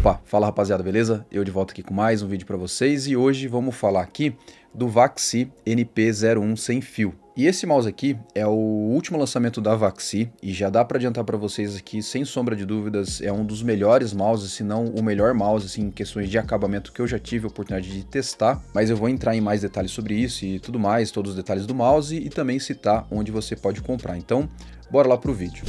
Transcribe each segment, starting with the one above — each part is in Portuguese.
Opa, fala rapaziada, beleza? Eu de volta aqui com mais um vídeo para vocês e hoje vamos falar aqui do Vaxi NP01 sem fio. E esse mouse aqui é o último lançamento da Vaxi e já dá para adiantar para vocês aqui, sem sombra de dúvidas, é um dos melhores mouses, se não o melhor mouse assim, em questões de acabamento que eu já tive a oportunidade de testar, mas eu vou entrar em mais detalhes sobre isso e tudo mais, todos os detalhes do mouse e também citar onde você pode comprar. Então, bora lá pro vídeo.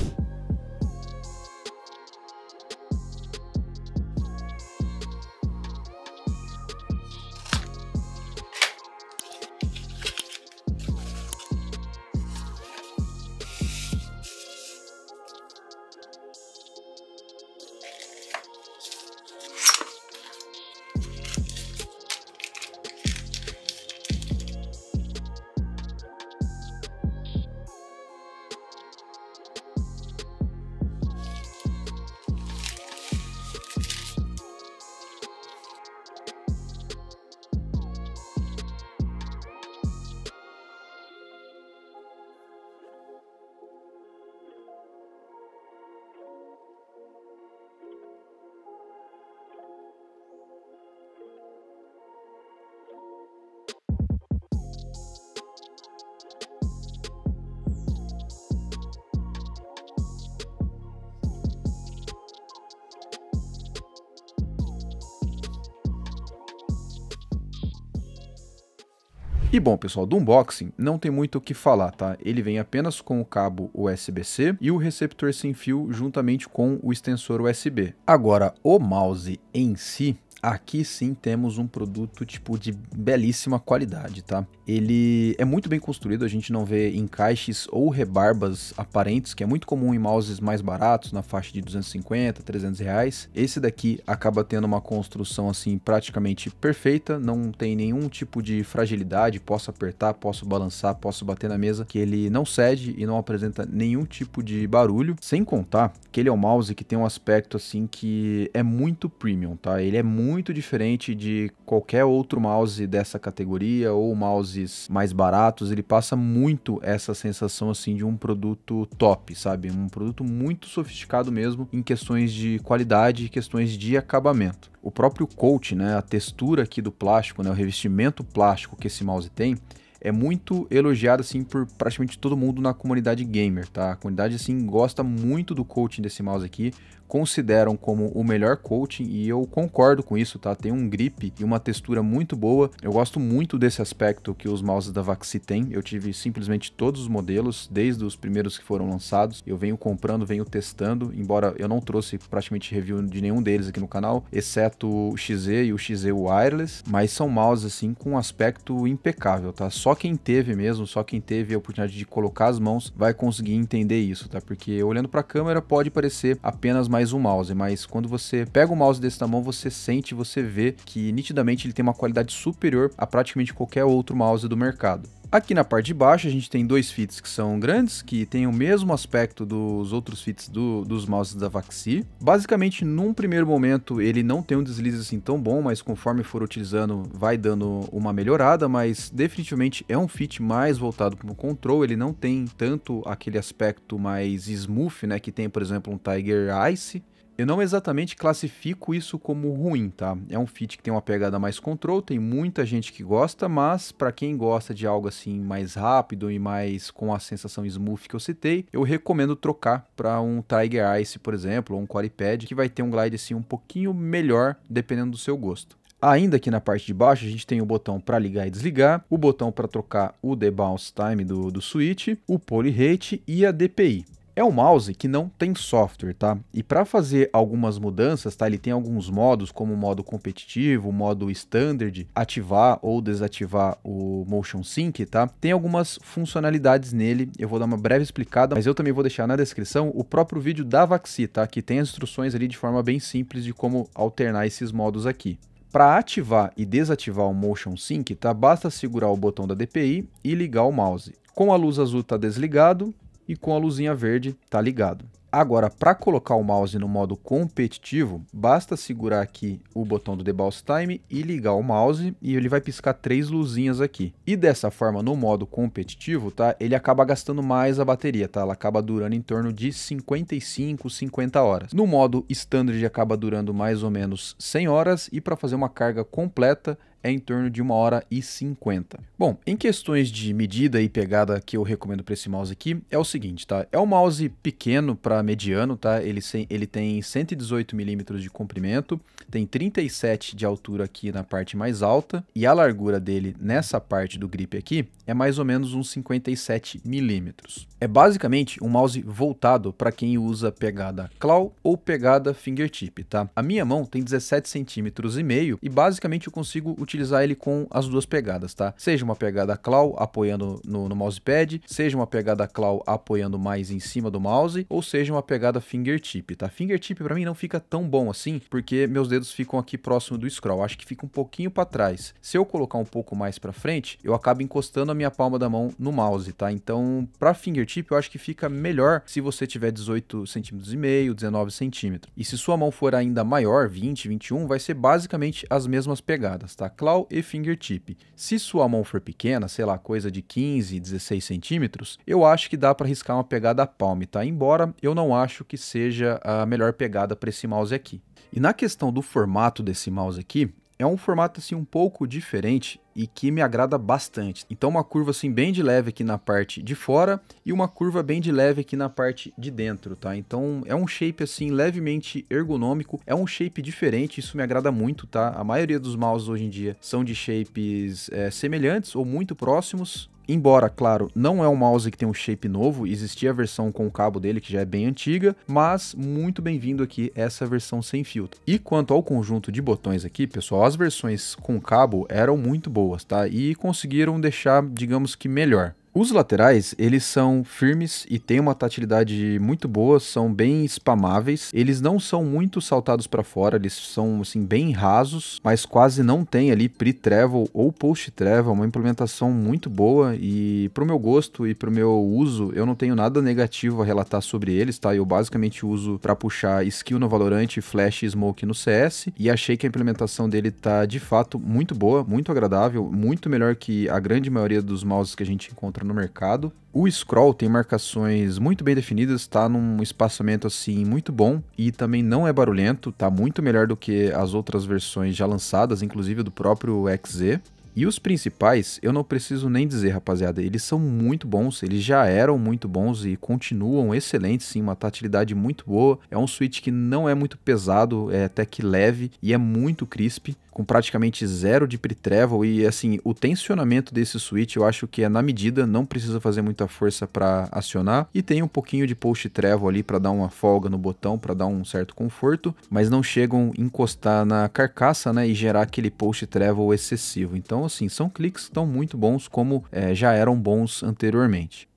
E bom, pessoal, do unboxing não tem muito o que falar, tá? Ele vem apenas com o cabo USB-C e o receptor sem fio juntamente com o extensor USB. Agora, o mouse em si, aqui sim temos um produto tipo de belíssima qualidade, tá? Ele é muito bem construído, a gente não vê encaixes ou rebarbas aparentes, que é muito comum em mouses mais baratos, na faixa de 250, 300 reais. Esse daqui acaba tendo uma construção assim praticamente perfeita, não tem nenhum tipo de fragilidade, posso apertar, posso balançar, posso bater na mesa, que ele não cede e não apresenta nenhum tipo de barulho, sem contar que ele é um mouse que tem um aspecto assim que é muito premium, tá? Ele é muito muito diferente de qualquer outro mouse dessa categoria ou mouses mais baratos. Ele passa muito essa sensação assim de um produto top, sabe? Um produto muito sofisticado mesmo em questões de qualidade e questões de acabamento. O próprio coat, né, a textura aqui do plástico, né, o revestimento plástico que esse mouse tem, é muito elogiado assim por praticamente todo mundo na comunidade gamer, tá? A comunidade assim gosta muito do coaching desse mouse aqui, consideram como o melhor coaching e eu concordo com isso, tá? Tem um grip e uma textura muito boa. Eu gosto muito desse aspecto que os mouses da Vaxi têm. Eu tive simplesmente todos os modelos, desde os primeiros que foram lançados. Eu venho comprando, venho testando, embora eu não trouxe praticamente review de nenhum deles aqui no canal, exceto o XZ e o XZ Wireless, mas são mouses assim com um aspecto impecável, tá? Só só quem teve mesmo, só quem teve a oportunidade de colocar as mãos vai conseguir entender isso, tá? Porque olhando para a câmera pode parecer apenas mais um mouse, mas quando você pega o um mouse desse na mão, você sente, você vê que nitidamente ele tem uma qualidade superior a praticamente qualquer outro mouse do mercado. Aqui na parte de baixo a gente tem dois fits que são grandes, que tem o mesmo aspecto dos outros fits do, dos mouses da Vaxi. Basicamente, num primeiro momento ele não tem um deslize assim tão bom, mas conforme for utilizando vai dando uma melhorada, mas definitivamente é um fit mais voltado para o control, ele não tem tanto aquele aspecto mais smooth, né, que tem por exemplo um Tiger Ice, eu não exatamente classifico isso como ruim, tá? É um fit que tem uma pegada mais control, tem muita gente que gosta, mas para quem gosta de algo assim mais rápido e mais com a sensação smooth que eu citei, eu recomendo trocar para um Tiger Ice, por exemplo, ou um Quadpad, que vai ter um glide assim um pouquinho melhor, dependendo do seu gosto. Ainda aqui na parte de baixo, a gente tem o botão para ligar e desligar, o botão para trocar o debounce time do, do switch, o rate e a DPI. É um mouse que não tem software, tá? E para fazer algumas mudanças, tá? Ele tem alguns modos, como o modo competitivo, o modo standard, ativar ou desativar o motion sync, tá? Tem algumas funcionalidades nele, eu vou dar uma breve explicada, mas eu também vou deixar na descrição o próprio vídeo da Vaxi, tá? Que tem as instruções ali de forma bem simples de como alternar esses modos aqui. Para ativar e desativar o Motion Sync, tá? basta segurar o botão da DPI e ligar o mouse. Com a luz azul tá desligado, e com a luzinha verde está ligado. Agora, para colocar o mouse no modo competitivo, basta segurar aqui o botão do Debouse Time e ligar o mouse e ele vai piscar três luzinhas aqui. E dessa forma, no modo competitivo, tá? Ele acaba gastando mais a bateria, tá? Ela acaba durando em torno de 55, 50 horas. No modo standard acaba durando mais ou menos 100 horas e para fazer uma carga completa é em torno de 1 hora e 50. Bom, em questões de medida e pegada que eu recomendo para esse mouse aqui é o seguinte, tá? É um mouse pequeno para mediano, tá? Ele, ele tem 118 milímetros de comprimento, tem 37 de altura aqui na parte mais alta e a largura dele nessa parte do grip aqui é mais ou menos uns 57 milímetros. É basicamente um mouse voltado para quem usa pegada claw ou pegada fingertip, tá? A minha mão tem 17 centímetros e meio e basicamente eu consigo utilizar utilizar ele com as duas pegadas, tá? Seja uma pegada claw apoiando no, no mousepad, seja uma pegada claw apoiando mais em cima do mouse, ou seja uma pegada fingertip, tá? Fingertip para mim não fica tão bom assim, porque meus dedos ficam aqui próximo do scroll, acho que fica um pouquinho para trás. Se eu colocar um pouco mais para frente, eu acabo encostando a minha palma da mão no mouse, tá? Então, para fingertip eu acho que fica melhor se você tiver 18 centímetros e meio, 19 cm. E se sua mão for ainda maior, 20, 21, vai ser basicamente as mesmas pegadas, tá? claw e fingertip. Se sua mão for pequena, sei lá, coisa de 15, 16 centímetros, eu acho que dá para riscar uma pegada palme, tá? Embora eu não acho que seja a melhor pegada para esse mouse aqui. E na questão do formato desse mouse aqui, é um formato assim um pouco diferente e que me agrada bastante. Então uma curva assim bem de leve aqui na parte de fora e uma curva bem de leve aqui na parte de dentro, tá? Então é um shape assim levemente ergonômico, é um shape diferente, isso me agrada muito, tá? A maioria dos mouse hoje em dia são de shapes é, semelhantes ou muito próximos, Embora, claro, não é um mouse que tem um shape novo, existia a versão com o cabo dele que já é bem antiga, mas muito bem-vindo aqui essa versão sem filtro. E quanto ao conjunto de botões aqui, pessoal, as versões com cabo eram muito boas, tá? E conseguiram deixar, digamos que melhor. Os laterais, eles são firmes e têm uma tatilidade muito boa, são bem espamáveis, Eles não são muito saltados para fora, eles são assim bem rasos, mas quase não tem ali pre-travel ou post-travel, uma implementação muito boa e pro meu gosto e pro meu uso, eu não tenho nada negativo a relatar sobre eles, tá? Eu basicamente uso para puxar skill no Valorant, flash e smoke no CS e achei que a implementação dele tá de fato muito boa, muito agradável, muito melhor que a grande maioria dos mouses que a gente encontra compra no mercado. O scroll tem marcações muito bem definidas, está num espaçamento assim muito bom e também não é barulhento, está muito melhor do que as outras versões já lançadas, inclusive do próprio XZ. E os principais, eu não preciso nem dizer, rapaziada, eles são muito bons, eles já eram muito bons e continuam excelentes, sim, uma tatilidade muito boa. É um Switch que não é muito pesado, é até que leve e é muito crisp com praticamente zero de pre-travel e assim, o tensionamento desse switch eu acho que é na medida, não precisa fazer muita força para acionar e tem um pouquinho de post-travel ali para dar uma folga no botão, para dar um certo conforto, mas não chegam a encostar na carcaça, né, e gerar aquele post-travel excessivo. Então então, assim, são cliques que estão muito bons como é, já eram bons anteriormente.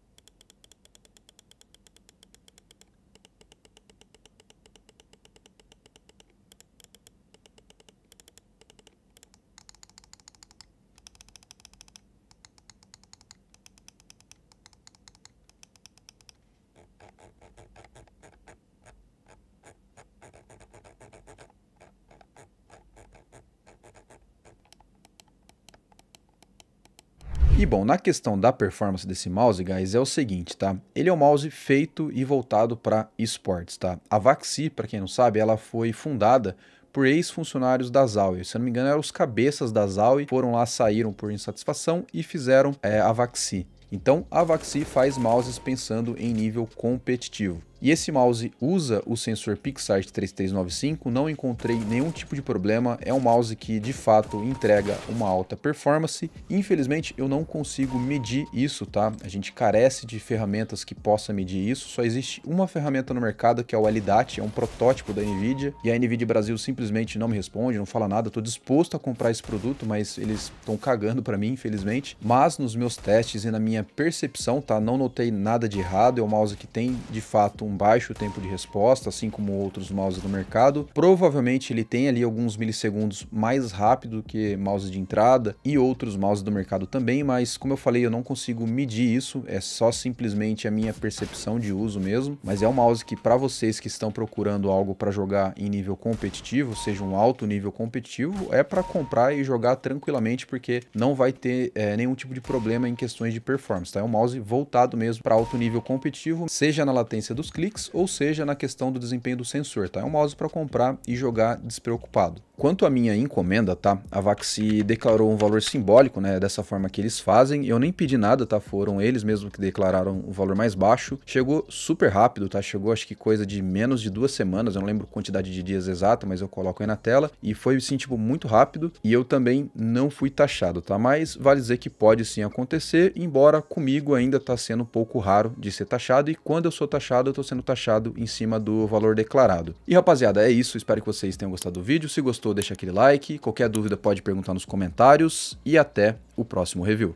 E bom, na questão da performance desse mouse, guys, é o seguinte, tá? Ele é um mouse feito e voltado para esportes, tá? A Vaxi, para quem não sabe, ela foi fundada por ex-funcionários da Zawi. Se eu não me engano, eram os cabeças da Zawi, foram lá, saíram por insatisfação e fizeram é, a Vaxi. Então, a Vaxi faz mouses pensando em nível competitivo. E esse mouse usa o sensor PixArt 3395, não encontrei nenhum tipo de problema, é um mouse que de fato entrega uma alta performance. Infelizmente eu não consigo medir isso, tá? A gente carece de ferramentas que possa medir isso, só existe uma ferramenta no mercado que é o LDAT, é um protótipo da NVIDIA, e a NVIDIA Brasil simplesmente não me responde, não fala nada, estou disposto a comprar esse produto, mas eles estão cagando para mim, infelizmente. Mas nos meus testes e na minha percepção, tá? Não notei nada de errado, é um mouse que tem de fato um baixo baixo tempo de resposta, assim como outros mouses do mercado. Provavelmente ele tem ali alguns milissegundos mais rápido que mouse de entrada e outros mouses do mercado também, mas como eu falei, eu não consigo medir isso, é só simplesmente a minha percepção de uso mesmo, mas é um mouse que para vocês que estão procurando algo para jogar em nível competitivo, seja um alto nível competitivo, é para comprar e jogar tranquilamente porque não vai ter é, nenhum tipo de problema em questões de performance, tá? É um mouse voltado mesmo para alto nível competitivo, seja na latência dos cliques, ou seja, na questão do desempenho do sensor, tá? É um mouse para comprar e jogar despreocupado. Quanto à minha encomenda, tá? A Vaxi declarou um valor simbólico, né? Dessa forma que eles fazem. Eu nem pedi nada, tá? Foram eles mesmo que declararam o um valor mais baixo. Chegou super rápido, tá? Chegou acho que coisa de menos de duas semanas. Eu não lembro quantidade de dias exata, mas eu coloco aí na tela. E foi, sim, tipo, muito rápido. E eu também não fui taxado, tá? Mas vale dizer que pode sim acontecer, embora comigo ainda tá sendo um pouco raro de ser taxado. E quando eu sou taxado, eu tô estou sendo taxado em cima do valor declarado. E rapaziada, é isso. Espero que vocês tenham gostado do vídeo. Se gostou, deixa aquele like. Qualquer dúvida pode perguntar nos comentários. E até o próximo review.